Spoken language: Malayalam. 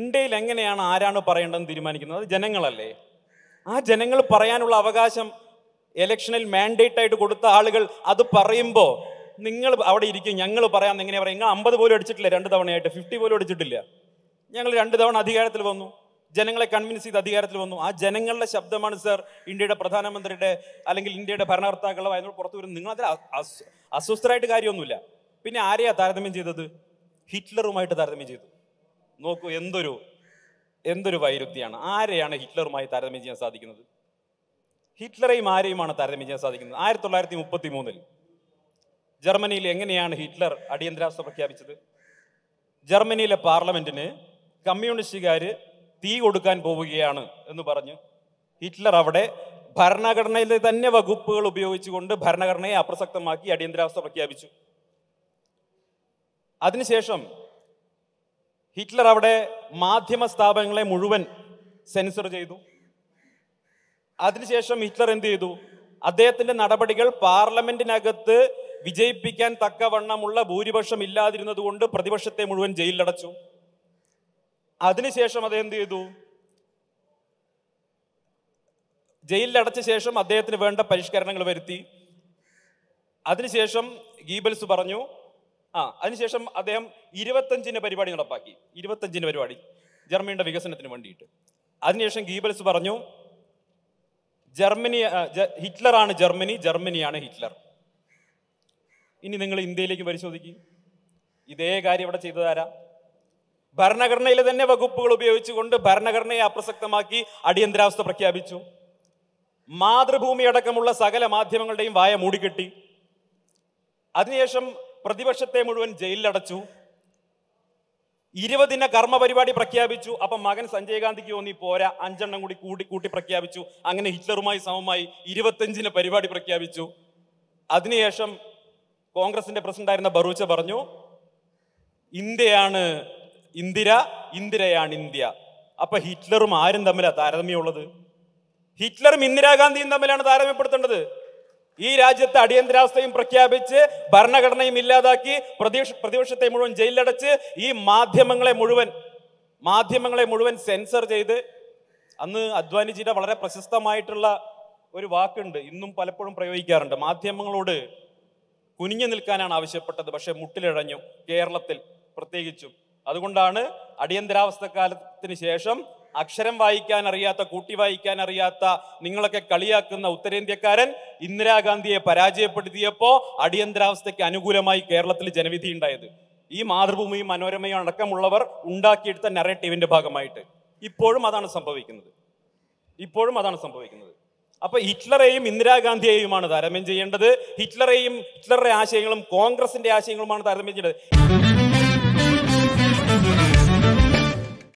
ഇന്ത്യയിൽ എങ്ങനെയാണ് ആരാണ് പറയേണ്ടതെന്ന് തീരുമാനിക്കുന്നത് അത് ജനങ്ങളല്ലേ ആ ജനങ്ങൾ പറയാനുള്ള അവകാശം എലക്ഷനിൽ മാൻഡേറ്റ് ആയിട്ട് കൊടുത്ത ആളുകൾ അത് പറയുമ്പോൾ നിങ്ങൾ അവിടെ ഇരിക്കും ഞങ്ങൾ പറയാം എങ്ങനെയാ പറയാം നിങ്ങൾ അമ്പത് പോലും അടിച്ചിട്ടില്ല രണ്ട് തവണയായിട്ട് ഫിഫ്റ്റി പോലും അടിച്ചിട്ടില്ല ഞങ്ങൾ രണ്ട് തവണ അധികാരത്തിൽ വന്നു ജനങ്ങളെ കൺവിൻസ് ചെയ്ത് അധികാരത്തിൽ വന്നു ആ ജനങ്ങളുടെ ശബ്ദമാണ് സർ ഇന്ത്യയുടെ പ്രധാനമന്ത്രിയുടെ അല്ലെങ്കിൽ ഇന്ത്യയുടെ ഭരണകർത്താക്കളോ അതിനോട് പുറത്തു വരുന്നത് നിങ്ങളതിൽ അസ്വസ്ഥരായിട്ട് കാര്യമൊന്നുമില്ല പിന്നെ ആരെയാണ് താരതമ്യം ചെയ്തത് ഹിറ്റ്ലറുമായിട്ട് താരതമ്യം ചെയ്തു നോക്കൂ എന്തൊരു എന്തൊരു വൈരുദ്ധ്യമാണ് ആരെയാണ് ഹിറ്റ്ലറുമായി താരതമ്യം ചെയ്യാൻ സാധിക്കുന്നത് ഹിറ്റ്ലറെയും ആരെയുമാണ് താരതമ്യം ചെയ്യാൻ സാധിക്കുന്നത് ആയിരത്തി തൊള്ളായിരത്തി മുപ്പത്തി മൂന്നിൽ ജർമ്മനിയിൽ എങ്ങനെയാണ് ഹിറ്റ്ലർ അടിയന്തരാവസ്ഥ പ്രഖ്യാപിച്ചത് ജർമ്മനിയിലെ പാർലമെന്റിന് കമ്മ്യൂണിസ്റ്റുകാർ തീ കൊടുക്കാൻ പോവുകയാണ് എന്ന് പറഞ്ഞ് ഹിറ്റ്ലർ അവിടെ ഭരണഘടനയിലെ തന്നെ വകുപ്പുകൾ ഉപയോഗിച്ചുകൊണ്ട് ഭരണഘടനയെ അപ്രസക്തമാക്കി അടിയന്തരാവസ്ഥ പ്രഖ്യാപിച്ചു അതിനുശേഷം ഹിറ്റ്ലർ അവിടെ മാധ്യമ സ്ഥാപനങ്ങളെ മുഴുവൻ സെൻസർ ചെയ്തു അതിനുശേഷം ഹിറ്റ്ലർ എന്ത് ചെയ്തു അദ്ദേഹത്തിന്റെ നടപടികൾ പാർലമെന്റിനകത്ത് വിജയിപ്പിക്കാൻ തക്കവണ്ണമുള്ള ഭൂരിപക്ഷം ഇല്ലാതിരുന്നത് കൊണ്ട് പ്രതിപക്ഷത്തെ മുഴുവൻ ജയിലിലടച്ചു അതിനുശേഷം അദ്ദേഹം എന്ത് ചെയ്തു ജയിലിലടച്ച ശേഷം അദ്ദേഹത്തിന് വേണ്ട പരിഷ്കരണങ്ങൾ വരുത്തി അതിനുശേഷം ഗീബൽസ് പറഞ്ഞു ആ അതിനുശേഷം അദ്ദേഹം ഇരുപത്തഞ്ചിന്റെ പരിപാടി നടപ്പാക്കി ഇരുപത്തഞ്ചിന്റെ പരിപാടി ജർമ്മനിയുടെ വികസനത്തിന് വേണ്ടിയിട്ട് അതിനുശേഷം ഗീബൽസ് പറഞ്ഞു ജർമ്മനി ഹിറ്റ്ലറാണ് ജർമ്മനി ജർമ്മനിയാണ് ഹിറ്റ്ലർ ഇനി നിങ്ങൾ ഇന്ത്യയിലേക്ക് പരിശോധിക്കും ഇതേ കാര്യം ഇവിടെ ചെയ്തതാരാ ഭരണഘടനയിൽ തന്നെ വകുപ്പുകൾ ഉപയോഗിച്ചുകൊണ്ട് ഭരണഘടനയെ അപ്രസക്തമാക്കി അടിയന്തരാവസ്ഥ പ്രഖ്യാപിച്ചു മാതൃഭൂമി അടക്കമുള്ള സകല മാധ്യമങ്ങളുടെയും വായ മൂടിക്കെട്ടി അതിനുശേഷം പ്രതിപക്ഷത്തെ മുഴുവൻ ജയിലിലടച്ചു ഇരുപതിന കർമ്മ പരിപാടി പ്രഖ്യാപിച്ചു അപ്പം മകൻ സഞ്ജയ് ഗാന്ധിക്ക് തോന്നി പോരാ അഞ്ചെണ്ണം കൂടി കൂട്ടി കൂട്ടി പ്രഖ്യാപിച്ചു അങ്ങനെ ഹിറ്റ്ലറുമായി സമമായി ഇരുപത്തഞ്ചിന് പരിപാടി പ്രഖ്യാപിച്ചു അതിനുശേഷം കോൺഗ്രസിന്റെ പ്രസിഡന്റായിരുന്ന ബറൂച്ച പറഞ്ഞു ഇന്ത്യയാണ് ഇന്ദിര ഇന്ദിരയാണ് ഇന്ത്യ അപ്പൊ ഹിറ്റ്ലറും ആരും തമ്മിലാണ് താരതമ്യമുള്ളത് ഹിറ്റ്ലറും ഇന്ദിരാഗാന്ധിയും തമ്മിലാണ് താരതമ്യപ്പെടുത്തേണ്ടത് ഈ രാജ്യത്തെ അടിയന്തരാവസ്ഥയും പ്രഖ്യാപിച്ച് ഭരണഘടനയും ഇല്ലാതാക്കി പ്രതിപക്ഷ പ്രതിപക്ഷത്തെ മുഴുവൻ ജയിലിലടച്ച് ഈ മാധ്യമങ്ങളെ മുഴുവൻ മാധ്യമങ്ങളെ മുഴുവൻ സെൻസർ ചെയ്ത് അന്ന് അദ്വാനിജിയുടെ വളരെ പ്രശസ്തമായിട്ടുള്ള ഒരു വാക്കുണ്ട് ഇന്നും പലപ്പോഴും പ്രയോഗിക്കാറുണ്ട് മാധ്യമങ്ങളോട് കുനിഞ്ഞു നിൽക്കാനാണ് ആവശ്യപ്പെട്ടത് പക്ഷെ മുട്ടിലിഴഞ്ഞു കേരളത്തിൽ പ്രത്യേകിച്ചും അതുകൊണ്ടാണ് അടിയന്തരാവസ്ഥ കാലത്തിന് ശേഷം അക്ഷരം വായിക്കാൻ അറിയാത്ത കൂട്ടി വായിക്കാൻ അറിയാത്ത നിങ്ങളൊക്കെ കളിയാക്കുന്ന ഉത്തരേന്ത്യക്കാരൻ ഇന്ദിരാഗാന്ധിയെ പരാജയപ്പെടുത്തിയപ്പോൾ അടിയന്തരാവസ്ഥയ്ക്ക് അനുകൂലമായി കേരളത്തിൽ ജനവിധി ഉണ്ടായത് ഈ മാതൃഭൂമിയും മനോരമയും അടക്കമുള്ളവർ ഉണ്ടാക്കിയെടുത്ത നറേറ്റീവിന്റെ ഭാഗമായിട്ട് ഇപ്പോഴും അതാണ് സംഭവിക്കുന്നത് ഇപ്പോഴും അതാണ് സംഭവിക്കുന്നത് അപ്പൊ ഹിറ്റ്ലറെയും ഇന്ദിരാഗാന്ധിയെയുമാണ് താരതമ്യം ചെയ്യേണ്ടത് ഹിറ്റ്ലറെയും ഹിറ്റ്ലറുടെ ആശയങ്ങളും കോൺഗ്രസിന്റെ ആശയങ്ങളുമാണ് താരതമ്യം ചെയ്യേണ്ടത്